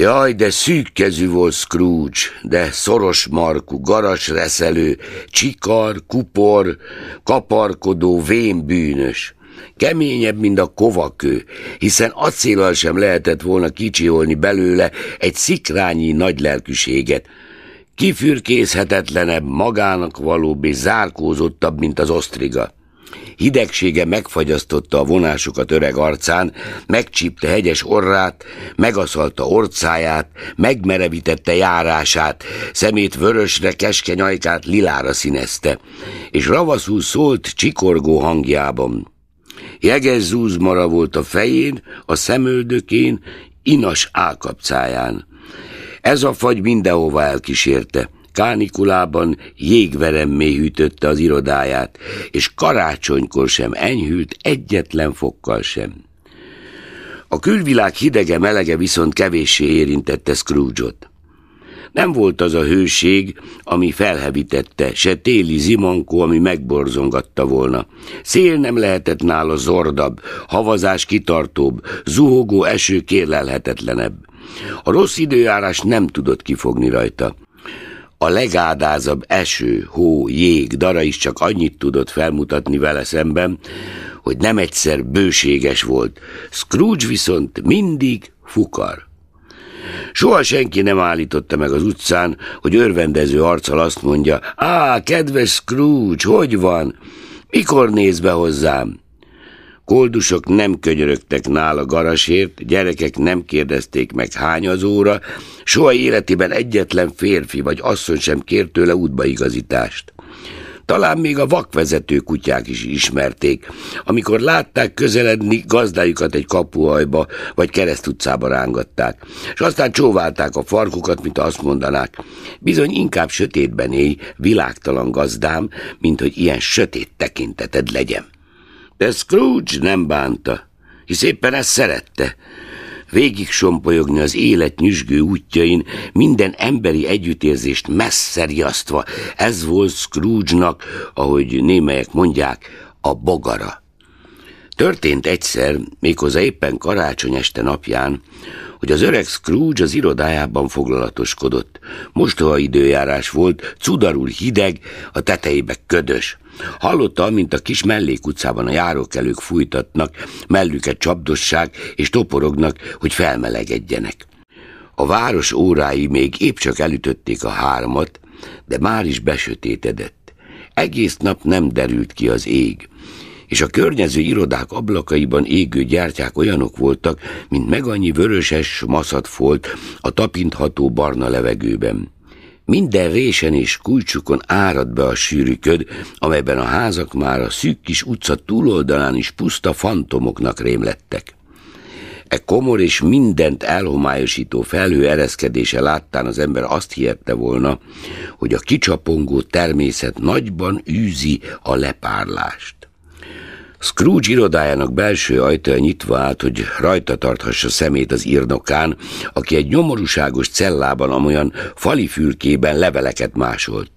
Jaj, de szűkkezű volt Scrooge, de szoros markú, garas reszelő, csikar, kupor, kaparkodó, vénbűnös. Keményebb, mint a kovakő, hiszen acélal sem lehetett volna kicsiolni belőle egy szikrányi nagy lelkűséget. Kifürkészhetetlenebb, magának valóbb és zárkózottabb, mint az osztriga. Hidegsége megfagyasztotta a vonásokat öreg arcán, megcsípte hegyes orrát, megaszalta orcáját, megmerevítette járását, szemét vörösre, keskeny ajkát lilára színezte, és ravaszul szólt csikorgó hangjában. Jeges zúzmara volt a fején, a szemöldökén, inas álkapcáján. Ez a fagy mindenhova elkísérte – Kánikulában jégveremmé hűtötte az irodáját, és karácsonykor sem enyhült egyetlen fokkal sem. A külvilág hidege-melege viszont kevéssé érintette Scrooge-ot. Nem volt az a hőség, ami felhevítette, se téli zimankó, ami megborzongatta volna. Szél nem lehetett nála zordabb, havazás kitartóbb, zuhogó eső kérlelhetetlenebb. A rossz időjárás nem tudott kifogni rajta. A legádázabb eső, hó, jég dara is csak annyit tudott felmutatni vele szemben, hogy nem egyszer bőséges volt. Scrooge viszont mindig fukar. Soha senki nem állította meg az utcán, hogy örvendező arccal azt mondja, Á, kedves Scrooge, hogy van? Mikor néz be hozzám? Koldusok nem könyörögtek nála garasért, gyerekek nem kérdezték meg hány az óra, soha életében egyetlen férfi vagy asszony sem kért tőle útbaigazítást. Talán még a vakvezető kutyák is ismerték, amikor látták közeledni gazdájukat egy kapuhajba vagy utcába rángatták, és aztán csóválták a farkukat, mint azt mondanák. Bizony inkább sötétben élj, világtalan gazdám, mint hogy ilyen sötét tekinteted legyen. De Scrooge nem bánta, hisz éppen ezt szerette. Végig sompolyogni az élet nyüzsgő útjain, minden emberi együttérzést messze riasztva. Ez volt Scrooge-nak, ahogy némelyek mondják, a bogara. Történt egyszer, méghozzá éppen karácsony este napján, hogy az öreg Scrooge az irodájában foglalatoskodott. Mostoha időjárás volt, cudarul hideg, a tetejébe ködös. Hallotta, mint a kis mellékutcában a járókelők fújtatnak, mellüket csapdosság és toporognak, hogy felmelegedjenek. A város órái még épp csak elütötték a hármat, de már is besötétedett. Egész nap nem derült ki az ég és a környező irodák ablakaiban égő gyártyák olyanok voltak, mint megannyi vöröses maszat folt a tapintható barna levegőben. Minden résen és kulcsukon árad be a sűrű köd, amelyben a házak már a szűk kis utca túloldalán is puszta fantomoknak rémlettek. E komor és mindent elhomályosító felhő ereszkedése láttán az ember azt hihette volna, hogy a kicsapongó természet nagyban űzi a lepárlást. Scrooge irodájának belső ajtaja nyitva állt, hogy rajta tarthassa szemét az írnokán, aki egy nyomorúságos cellában amolyan fali fülkében leveleket másolt.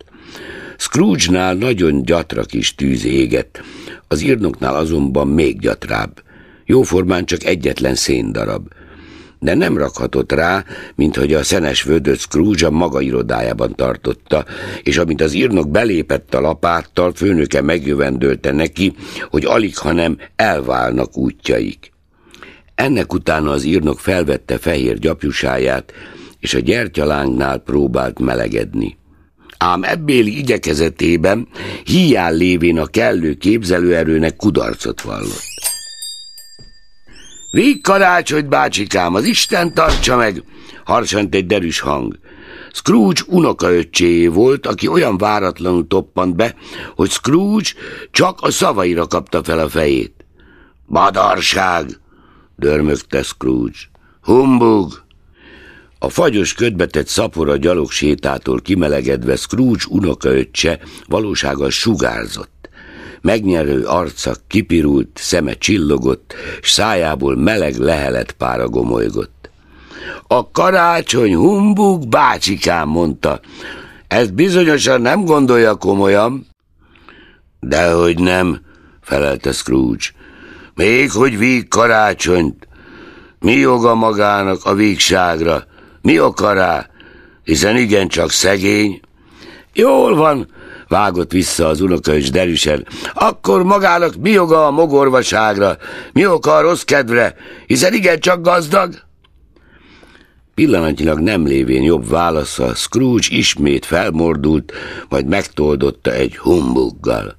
Scrooge-nál nagyon gyatra kis tűz égett, az írnoknál azonban még gyatrább. Jóformán csak egyetlen széndarab – de nem rakhatott rá, mint hogy a szenes vödött Scrooge a maga irodájában tartotta, és amint az írnok belépett a lapáttal, főnöke megjövendőlte neki, hogy alig, hanem elválnak útjaik. Ennek utána az írnok felvette fehér gyapjusáját, és a gyertyalángnál próbált melegedni. Ám ebbéli igyekezetében hiány lévén a kellő képzelőerőnek kudarcot vallott. Víg karácsony, bácsikám, az Isten tartsa meg! Harsant egy derűs hang. Scrooge unokaöccséjé volt, aki olyan váratlanul toppant be, hogy Scrooge csak a szavaira kapta fel a fejét. Badarság! dörmögte Scrooge. Humbug! A fagyos ködbetett szapora gyalogsétától kimelegedve Scrooge unokaöccse valósággal sugárzott megnyerő arca kipirult, szeme csillogott, s szájából meleg lehelet pára gomolygott. A karácsony humbug bácsikám, mondta, ezt bizonyosan nem gondolja komolyan. Dehogy nem, felelte Scrooge. Még hogy víg karácsonyt. Mi joga magának a vígságra? Mi oka rá? Hiszen igencsak szegény. Jól van, vágott vissza az unokaöcs derűsen, akkor magának mi joga a mogorvaságra, mi oka a rossz kedvre, hiszen igen csak gazdag? Pillanatnyilag nem lévén jobb válasza, Scrooge ismét felmordult, majd megtoldotta egy humbuggal.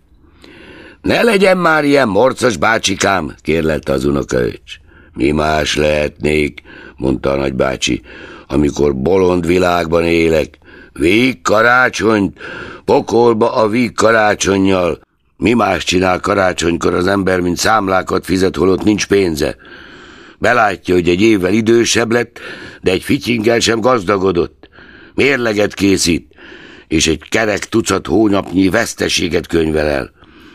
Ne legyen már ilyen morcos bácsikám, kérlelte az unokaöcs. Mi más lehetnék, mondta a nagybácsi, amikor bolond világban élek, Víg karácsonyt, pokolba a víg karácsonyjal. Mi más csinál karácsonykor az ember, mint számlákat fizet, holott nincs pénze? Belátja, hogy egy évvel idősebb lett, de egy fityingel sem gazdagodott. Mérleget készít, és egy kerek tucat hónapnyi veszteséget könyvel el.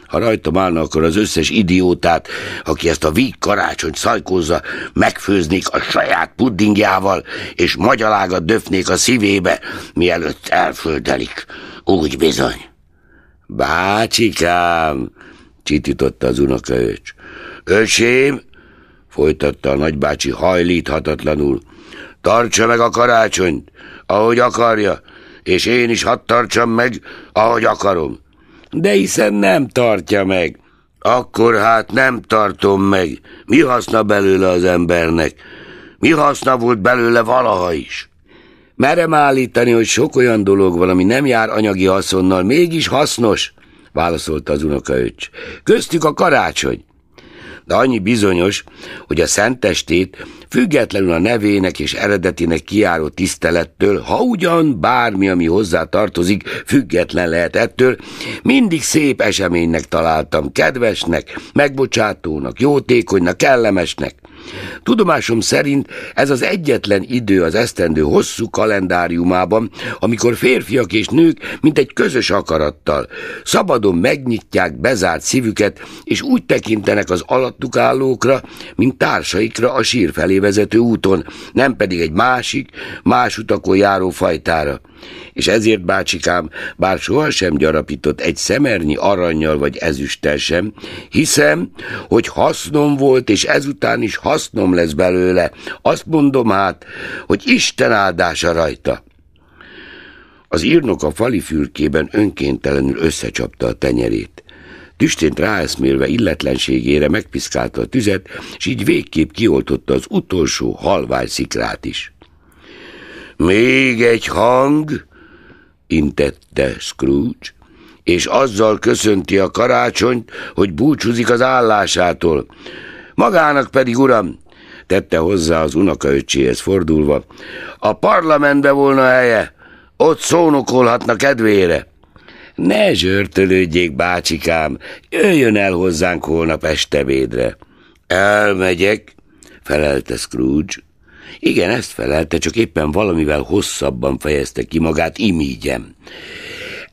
Ha rajtam állna, akkor az összes idiótát, aki ezt a víg karácsony szajkózza, megfőznék a saját puddingjával, és magyalágat döfnék a szívébe, mielőtt elföldelik. Úgy bizony. Bácsikám, csitította az unokaöcs. Öcsém, folytatta a nagybácsi hajlíthatatlanul, tartsa meg a karácsonyt, ahogy akarja, és én is hadd tartsam meg, ahogy akarom de hiszen nem tartja meg. Akkor hát nem tartom meg. Mi haszna belőle az embernek? Mi haszna volt belőle valaha is? Merem állítani, hogy sok olyan dolog van, ami nem jár anyagi haszonnal, mégis hasznos, válaszolta az unokaöcs. Köztük a karácsony. De annyi bizonyos, hogy a szentestét függetlenül a nevének és eredetének kiáró tisztelettől, ha ugyan bármi, ami hozzá tartozik, független lehet ettől, mindig szép eseménynek találtam, kedvesnek, megbocsátónak, jótékonynak, kellemesnek. Tudomásom szerint ez az egyetlen idő az esztendő hosszú kalendáriumában, amikor férfiak és nők mint egy közös akarattal szabadon megnyitják bezárt szívüket, és úgy tekintenek az alattuk állókra, mint társaikra a sír felé vezető úton, nem pedig egy másik, más utakon járó fajtára és ezért bácsikám, bár sohasem gyarapított egy szemernyi aranyjal vagy ezüsttel sem, hiszem, hogy hasznom volt, és ezután is hasznom álom lesz belőle. Azt mondom hát, hogy Isten áldása rajta. Az írnok a fali fülkében önkéntelenül összecsapta a tenyerét. Tüstént ráeszmélve illetlenségére megpiszkálta a tüzet, és így végképp kioltotta az utolsó halvány szikrát is. Még egy hang, intette Scrooge, és azzal köszönti a karácsonyt, hogy búcsúzik az állásától. Magának pedig, uram, tette hozzá az unokaöcséhez fordulva. A parlamentbe volna helye, ott szónokolhatna kedvére. Ne zsörtölődjék, bácsikám, jöjjön el hozzánk holnap estebédre. Elmegyek, felelte Scrooge. Igen, ezt felelte, csak éppen valamivel hosszabban fejezte ki magát imígyem.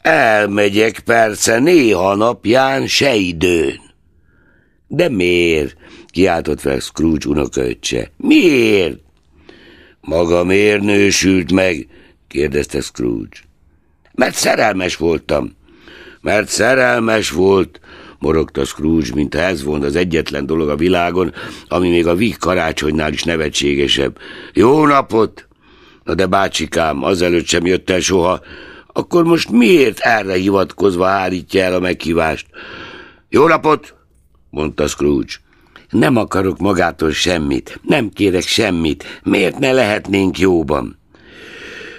Elmegyek persze néha napján se időn. De miért? kiáltott fel Scrooge unokaöccse. Miért? Maga miért nősült meg? kérdezte Scrooge. Mert szerelmes voltam. Mert szerelmes volt, morogta Scrooge, mint ez volt az egyetlen dolog a világon, ami még a víg karácsonynál is nevetségesebb. Jó napot! Na de bácsikám, azelőtt sem jött el soha, akkor most miért erre hivatkozva állítja el a meghívást? Jó napot! mondta Scrooge. Nem akarok magától semmit, nem kérek semmit, miért ne lehetnénk jóban?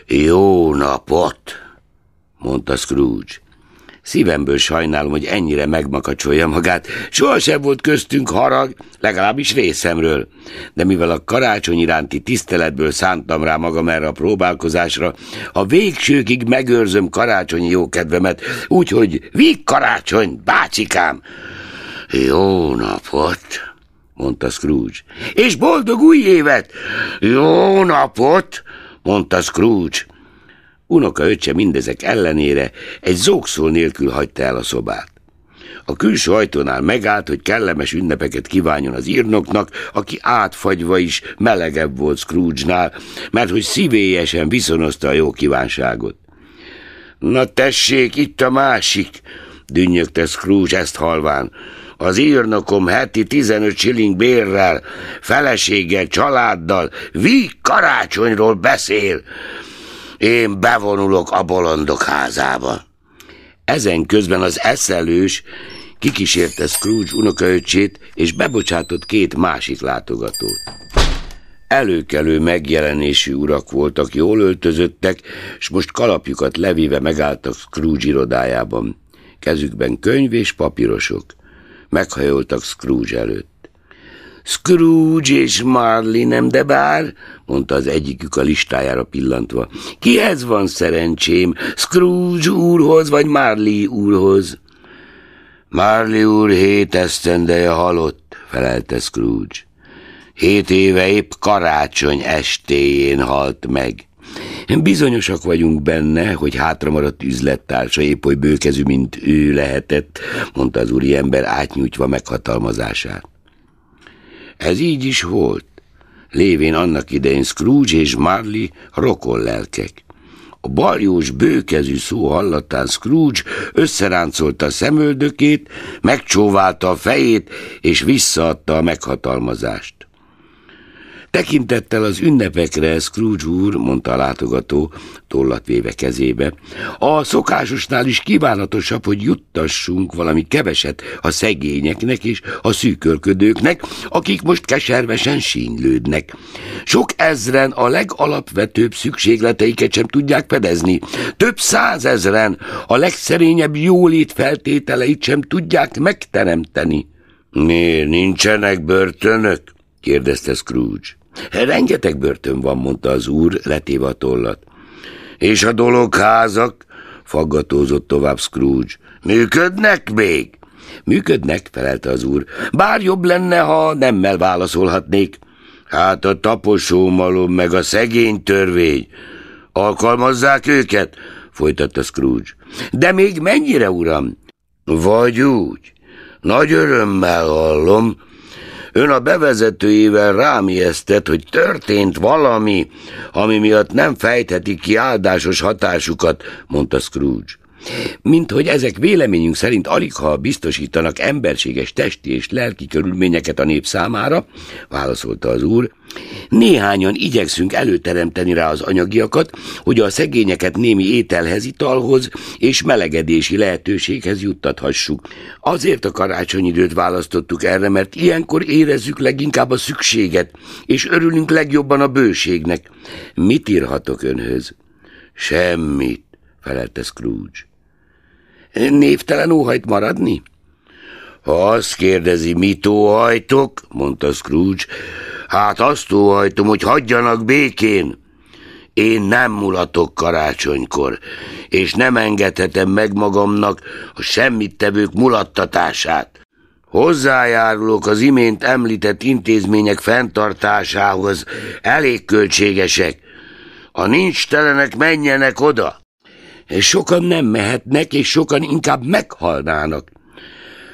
Jó napot, mondta Scrooge. Szívemből sajnálom, hogy ennyire megmakacsolja magát. Sohasem volt köztünk harag, legalábbis részemről. De mivel a karácsony iránti tiszteletből szántam rá magam erre a próbálkozásra, a végsőkig megőrzöm karácsonyi jókedvemet, úgyhogy víg karácsony, bácsikám! Jó napot! mondta Scrooge. És boldog új évet! Jó napot! mondta Scrooge. Unoka öccse mindezek ellenére egy zókszó nélkül hagyta el a szobát. A külső ajtónál megállt, hogy kellemes ünnepeket kívánjon az írnoknak, aki átfagyva is melegebb volt Scrooge-nál, mert hogy szívélyesen viszonozta a jó kívánságot. Na tessék, itt a másik, dünnyögte Scrooge ezt halván az írnokom heti 15 shilling bérrel, feleséggel, családdal, víg karácsonyról beszél. Én bevonulok a bolondok házába. Ezen közben az eszelős kikísérte Scrooge unokaöcsét, és bebocsátott két másik látogatót. Előkelő megjelenésű urak voltak, jól öltözöttek, és most kalapjukat levéve megálltak Scrooge irodájában. Kezükben könyv és papírosok meghajoltak Scrooge előtt. Scrooge és Marley nem, de bár, mondta az egyikük a listájára pillantva. Kihez van szerencsém, Scrooge úrhoz vagy Marley úrhoz? Marley úr hét esztendeje halott, felelte Scrooge. Hét éve épp karácsony estéjén halt meg. Bizonyosak vagyunk benne, hogy hátramaradt üzlettársa épp oly bőkezű, mint ő lehetett, mondta az úriember átnyújtva meghatalmazását. Ez így is volt, lévén annak idején Scrooge és Marley rokon lelkek. A baljós bőkezű szó hallatán Scrooge összeráncolta a szemöldökét, megcsóválta a fejét, és visszaadta a meghatalmazást. Tekintettel az ünnepekre, Scrooge úr, mondta a látogató, tollat véve kezébe, a szokásosnál is kívánatosabb, hogy juttassunk valami keveset a szegényeknek és a szűkölködőknek, akik most keservesen sínylődnek. Sok ezren a legalapvetőbb szükségleteiket sem tudják fedezni, több százezren a legszerényebb jólét feltételeit sem tudják megteremteni. Miért nincsenek börtönök? kérdezte Scrooge. Rengeteg börtön van, mondta az úr, letéve a tollat. És a házak", faggatózott tovább Scrooge. Működnek még? Működnek, felelte az úr. Bár jobb lenne, ha nemmel válaszolhatnék. Hát a taposómalom meg a szegény törvény. Alkalmazzák őket? folytatta Scrooge. De még mennyire, uram? Vagy úgy. Nagy örömmel hallom, Ön a bevezetőjével rám ijesztett, hogy történt valami, ami miatt nem fejtheti ki áldásos hatásukat, mondta Scrooge. Mint hogy ezek véleményünk szerint alig ha biztosítanak emberséges testi és lelki körülményeket a nép számára, válaszolta az úr, néhányan igyekszünk előteremteni rá az anyagiakat, hogy a szegényeket némi ételhez, italhoz és melegedési lehetőséghez juttathassuk. Azért a karácsonyi időt választottuk erre, mert ilyenkor érezzük leginkább a szükséget, és örülünk legjobban a bőségnek. Mit írhatok önhöz? Semmit felelte Scrooge. Névtelen óhajt maradni? Ha azt kérdezi, mit óhajtok, mondta Scrooge, hát azt óhajtom, hogy hagyjanak békén. Én nem mulatok karácsonykor, és nem engedhetem meg magamnak a semmittevők mulattatását. Hozzájárulok az imént említett intézmények fenntartásához elég költségesek. Ha nincs telenek, menjenek oda. Sokan nem mehetnek, és sokan inkább meghalnának.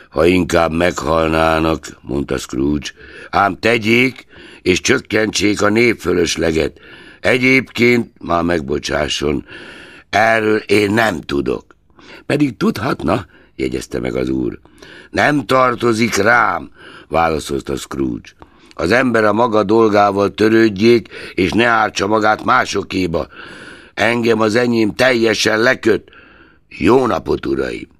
Ha inkább meghalnának, mondta Scrooge, ám tegyék, és csökkentsék a népfölösleget. Egyébként, már megbocsásson, erről én nem tudok. Pedig tudhatna, jegyezte meg az úr. Nem tartozik rám, válaszolta Scrooge. Az ember a maga dolgával törődjék, és ne ártsa magát másokéba. Engem az enyém teljesen leköt. Jó napot, uraim!